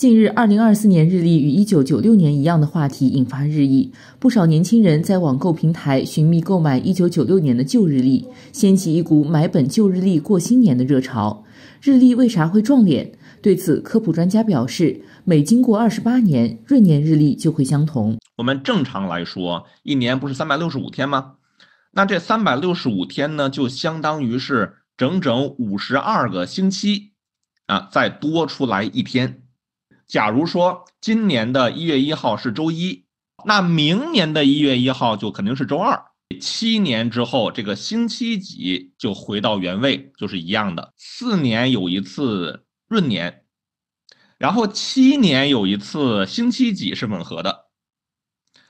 近日，二零二四年日历与一九九六年一样的话题引发热议，不少年轻人在网购平台寻觅购买一九九六年的旧日历，掀起一股买本旧日历过新年的热潮。日历为啥会撞脸？对此，科普专家表示，每经过二十八年，闰年日历就会相同。我们正常来说，一年不是三百六十五天吗？那这三百六十五天呢，就相当于是整整五十二个星期，啊，再多出来一天。假如说今年的一月一号是周一，那明年的一月一号就肯定是周二。七年之后，这个星期几就回到原位，就是一样的。四年有一次闰年，然后七年有一次星期几是吻合的。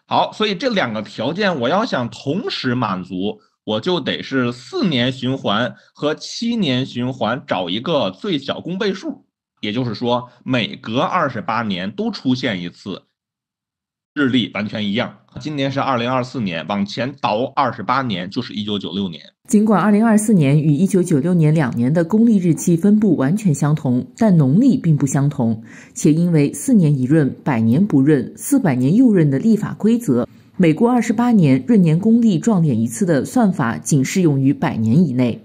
好，所以这两个条件，我要想同时满足，我就得是四年循环和七年循环找一个最小公倍数。也就是说，每隔二十八年都出现一次，日历完全一样。今年是二零二四年，往前倒二十八年就是一九九六年。尽管二零二四年与一九九六年两年的公历日期分布完全相同，但农历并不相同。且因为四年一闰，百年不闰，四百年又闰的历法规则，每过二十八年闰年公历撞脸一次的算法，仅适用于百年以内。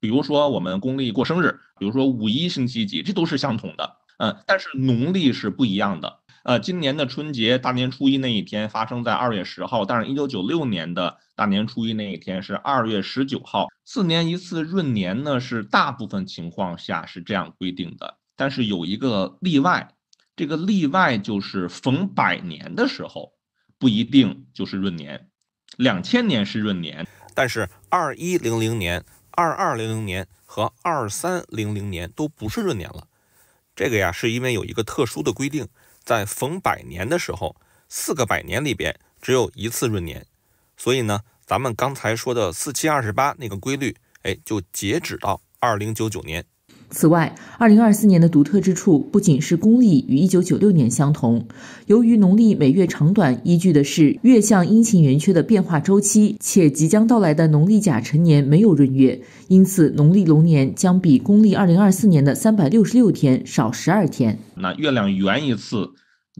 比如说，我们公历过生日。比如说五一星期几，这都是相同的，嗯，但是农历是不一样的。呃，今年的春节大年初一那一天发生在二月十号，但是一九九六年的大年初一那一天是二月十九号。四年一次闰年呢，是大部分情况下是这样规定的，但是有一个例外，这个例外就是逢百年的时候不一定就是闰年。两千年是闰年，但是二一零零年。二二零零年和二三零零年都不是闰年了，这个呀是因为有一个特殊的规定，在逢百年的时候，四个百年里边只有一次闰年，所以呢，咱们刚才说的四七二十八那个规律，哎，就截止到二零九九年。此外，二零二四年的独特之处不仅是公历与一九九六年相同，由于农历每月长短依据的是月相阴晴圆缺的变化周期，且即将到来的农历甲辰年没有闰月，因此农历龙年将比公历二零二四年的三百六十六天少十二天。那月亮圆一次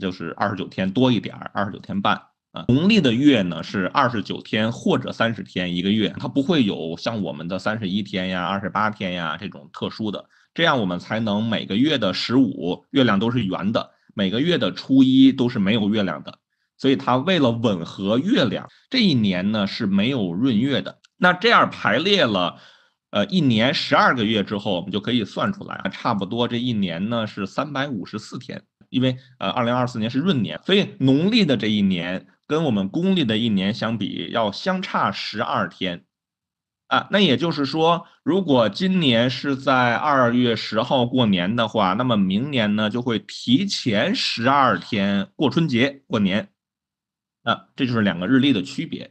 就是二十九天多一点儿，二十九天半。农历的月呢是二十九天或者三十天一个月，它不会有像我们的三十一天呀、二十八天呀这种特殊的，这样我们才能每个月的十五月亮都是圆的，每个月的初一都是没有月亮的。所以它为了吻合月亮，这一年呢是没有闰月的。那这样排列了，呃，一年十二个月之后，我们就可以算出来，差不多这一年呢是三百五十四天。因为呃，二零二四年是闰年，所以农历的这一年跟我们公历的一年相比要相差十二天，啊，那也就是说，如果今年是在二月十号过年的话，那么明年呢就会提前十二天过春节过年，啊，这就是两个日历的区别。